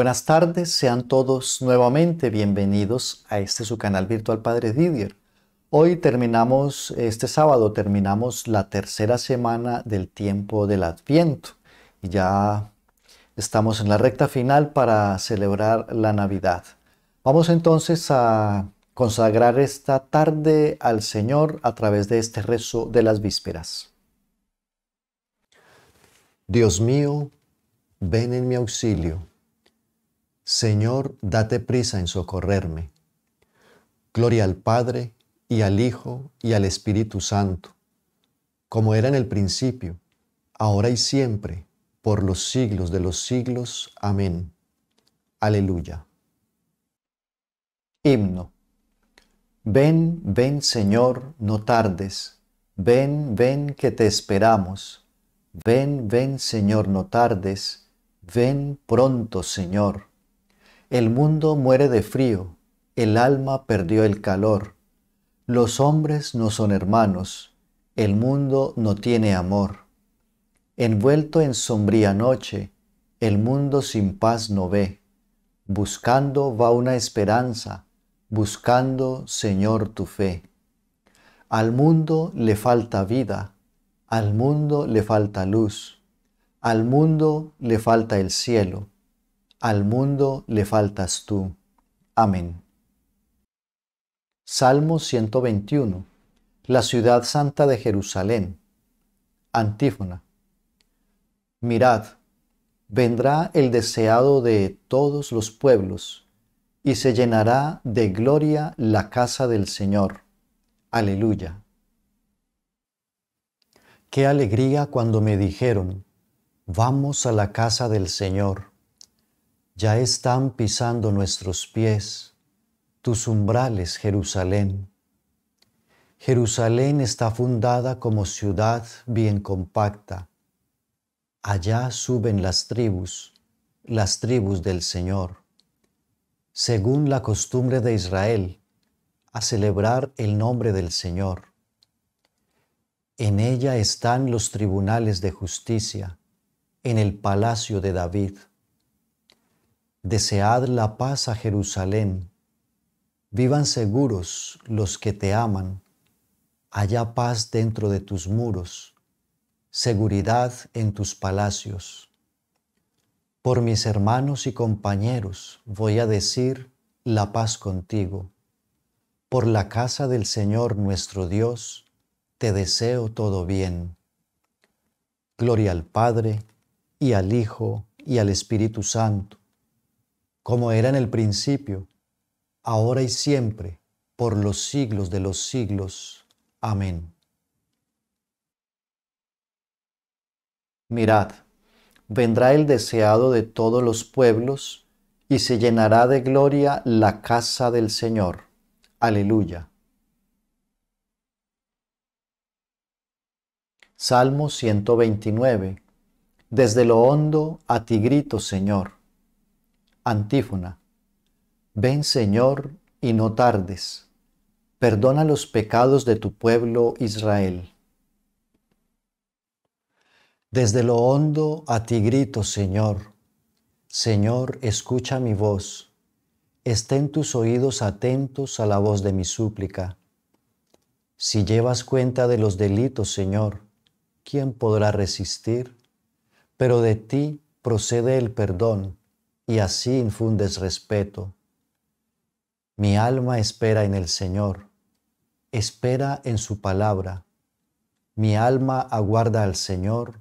buenas tardes, sean todos nuevamente bienvenidos a este su canal virtual Padre Didier. Hoy terminamos, este sábado terminamos la tercera semana del tiempo del Adviento y ya estamos en la recta final para celebrar la Navidad. Vamos entonces a consagrar esta tarde al Señor a través de este rezo de las vísperas. Dios mío, ven en mi auxilio Señor, date prisa en socorrerme. Gloria al Padre, y al Hijo, y al Espíritu Santo, como era en el principio, ahora y siempre, por los siglos de los siglos. Amén. Aleluya. Himno. Ven, ven Señor, no tardes. Ven, ven que te esperamos. Ven, ven Señor, no tardes. Ven pronto Señor. El mundo muere de frío, el alma perdió el calor. Los hombres no son hermanos, el mundo no tiene amor. Envuelto en sombría noche, el mundo sin paz no ve. Buscando va una esperanza, buscando, Señor, tu fe. Al mundo le falta vida, al mundo le falta luz, al mundo le falta el cielo, al mundo le faltas tú. Amén. Salmo 121. La ciudad santa de Jerusalén. Antífona. Mirad, vendrá el deseado de todos los pueblos, y se llenará de gloria la casa del Señor. Aleluya. Qué alegría cuando me dijeron, vamos a la casa del Señor ya están pisando nuestros pies, tus umbrales, Jerusalén. Jerusalén está fundada como ciudad bien compacta. Allá suben las tribus, las tribus del Señor, según la costumbre de Israel, a celebrar el nombre del Señor. En ella están los tribunales de justicia, en el palacio de David Desead la paz a Jerusalén. Vivan seguros los que te aman. Haya paz dentro de tus muros, seguridad en tus palacios. Por mis hermanos y compañeros voy a decir la paz contigo. Por la casa del Señor nuestro Dios, te deseo todo bien. Gloria al Padre, y al Hijo, y al Espíritu Santo como era en el principio, ahora y siempre, por los siglos de los siglos. Amén. Mirad, vendrá el deseado de todos los pueblos, y se llenará de gloria la casa del Señor. Aleluya. Salmo 129. Desde lo hondo a ti grito, Señor Antífona. Ven Señor y no tardes. Perdona los pecados de tu pueblo Israel. Desde lo hondo a ti grito, Señor. Señor, escucha mi voz. Estén tus oídos atentos a la voz de mi súplica. Si llevas cuenta de los delitos, Señor, ¿quién podrá resistir? Pero de ti procede el perdón y así infundes respeto. Mi alma espera en el Señor, espera en su palabra. Mi alma aguarda al Señor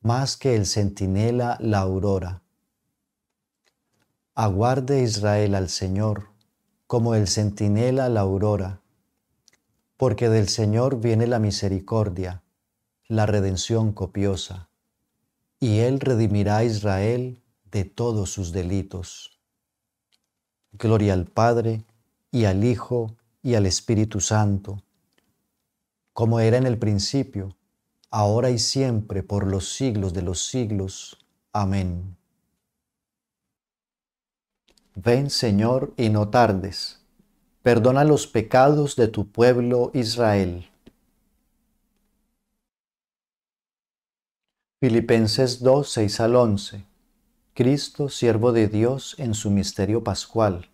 más que el centinela la aurora. Aguarde Israel al Señor, como el centinela la aurora, porque del Señor viene la misericordia, la redención copiosa, y Él redimirá a Israel de todos sus delitos. Gloria al Padre y al Hijo y al Espíritu Santo, como era en el principio, ahora y siempre, por los siglos de los siglos. Amén. Ven Señor y no tardes, perdona los pecados de tu pueblo Israel. Filipenses 2:6 al 11. Cristo, siervo de Dios en su misterio pascual.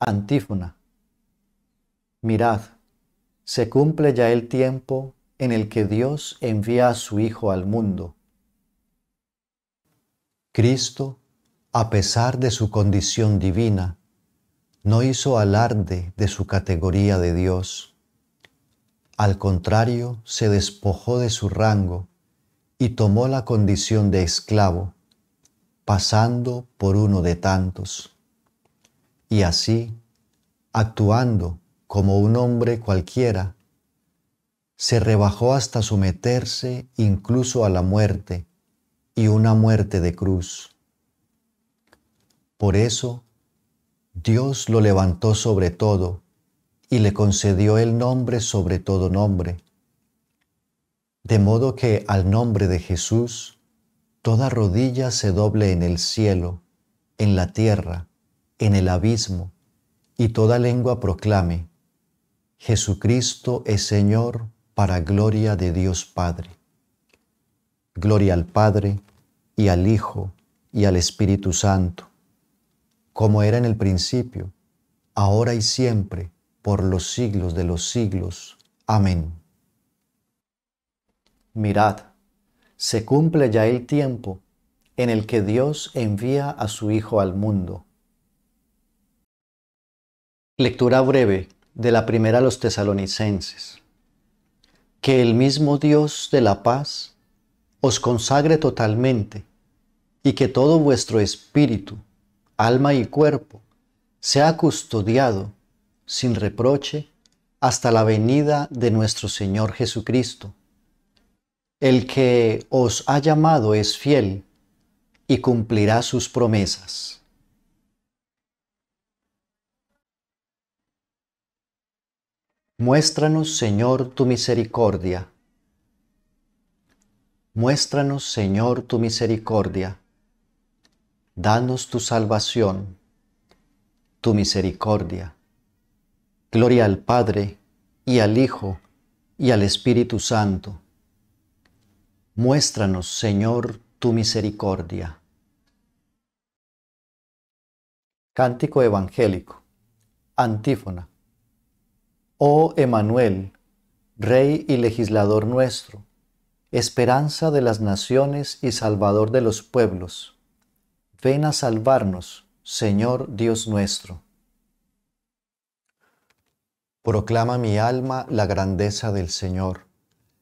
Antífona. Mirad, se cumple ya el tiempo en el que Dios envía a su Hijo al mundo. Cristo, a pesar de su condición divina, no hizo alarde de su categoría de Dios. Al contrario, se despojó de su rango y tomó la condición de esclavo pasando por uno de tantos, y así, actuando como un hombre cualquiera, se rebajó hasta someterse incluso a la muerte y una muerte de cruz. Por eso, Dios lo levantó sobre todo y le concedió el nombre sobre todo nombre, de modo que al nombre de Jesús toda rodilla se doble en el cielo, en la tierra, en el abismo, y toda lengua proclame, Jesucristo es Señor para gloria de Dios Padre. Gloria al Padre, y al Hijo, y al Espíritu Santo, como era en el principio, ahora y siempre, por los siglos de los siglos. Amén. Mirad se cumple ya el tiempo en el que Dios envía a su Hijo al mundo. Lectura breve de la primera a los tesalonicenses. Que el mismo Dios de la paz os consagre totalmente y que todo vuestro espíritu, alma y cuerpo sea custodiado sin reproche hasta la venida de nuestro Señor Jesucristo el que os ha llamado es fiel y cumplirá sus promesas. Muéstranos, Señor, tu misericordia. Muéstranos, Señor, tu misericordia. Danos tu salvación, tu misericordia. Gloria al Padre, y al Hijo, y al Espíritu Santo Muéstranos, Señor, tu misericordia. Cántico Evangélico. Antífona. Oh Emanuel, Rey y legislador nuestro, esperanza de las naciones y salvador de los pueblos, ven a salvarnos, Señor Dios nuestro. Proclama mi alma la grandeza del Señor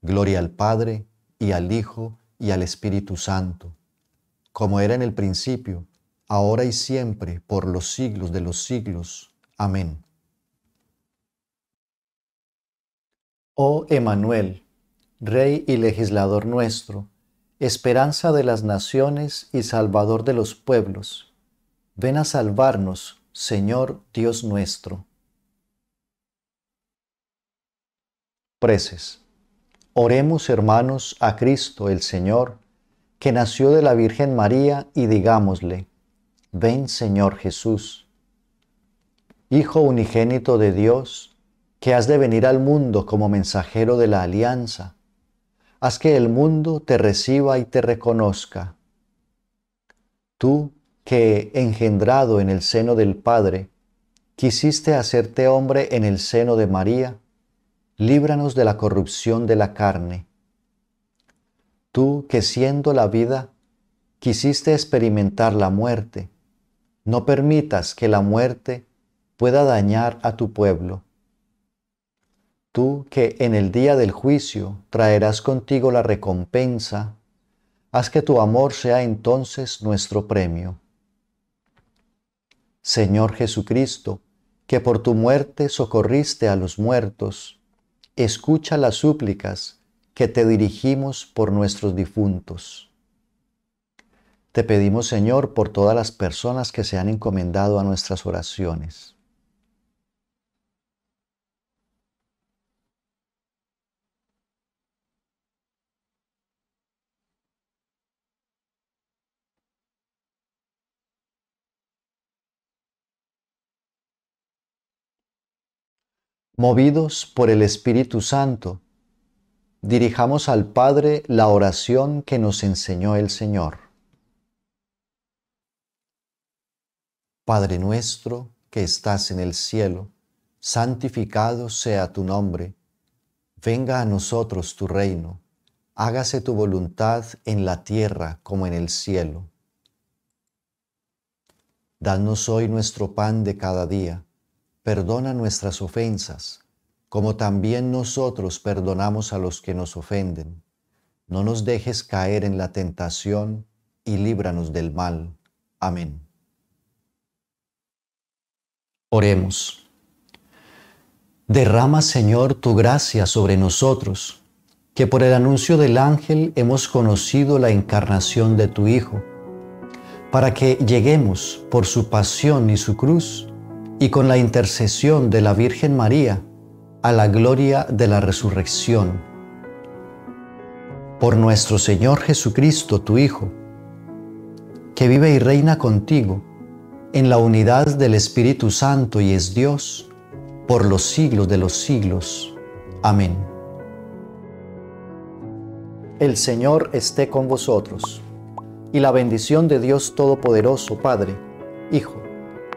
Gloria al Padre y al Hijo y al Espíritu Santo, como era en el principio, ahora y siempre, por los siglos de los siglos. Amén. Oh Emanuel, Rey y Legislador nuestro, esperanza de las naciones y Salvador de los pueblos, ven a salvarnos, Señor Dios nuestro. Preces. Oremos hermanos a Cristo el Señor, que nació de la Virgen María, y digámosle, ven Señor Jesús. Hijo unigénito de Dios, que has de venir al mundo como mensajero de la alianza, haz que el mundo te reciba y te reconozca. Tú, que engendrado en el seno del Padre, quisiste hacerte hombre en el seno de María, líbranos de la corrupción de la carne. Tú que siendo la vida, quisiste experimentar la muerte, no permitas que la muerte pueda dañar a tu pueblo. Tú que en el día del juicio traerás contigo la recompensa, haz que tu amor sea entonces nuestro premio. Señor Jesucristo, que por tu muerte socorriste a los muertos, escucha las súplicas que te dirigimos por nuestros difuntos. Te pedimos, Señor, por todas las personas que se han encomendado a nuestras oraciones movidos por el Espíritu Santo, dirijamos al Padre la oración que nos enseñó el Señor. Padre nuestro que estás en el cielo, santificado sea tu nombre, venga a nosotros tu reino, hágase tu voluntad en la tierra como en el cielo. Danos hoy nuestro pan de cada día perdona nuestras ofensas, como también nosotros perdonamos a los que nos ofenden. No nos dejes caer en la tentación y líbranos del mal. Amén. Oremos. Derrama, Señor, tu gracia sobre nosotros, que por el anuncio del ángel hemos conocido la encarnación de tu Hijo, para que lleguemos por su pasión y su cruz y con la intercesión de la Virgen María a la gloria de la resurrección. Por nuestro Señor Jesucristo, tu Hijo, que vive y reina contigo en la unidad del Espíritu Santo y es Dios, por los siglos de los siglos. Amén. El Señor esté con vosotros, y la bendición de Dios Todopoderoso, Padre, Hijo,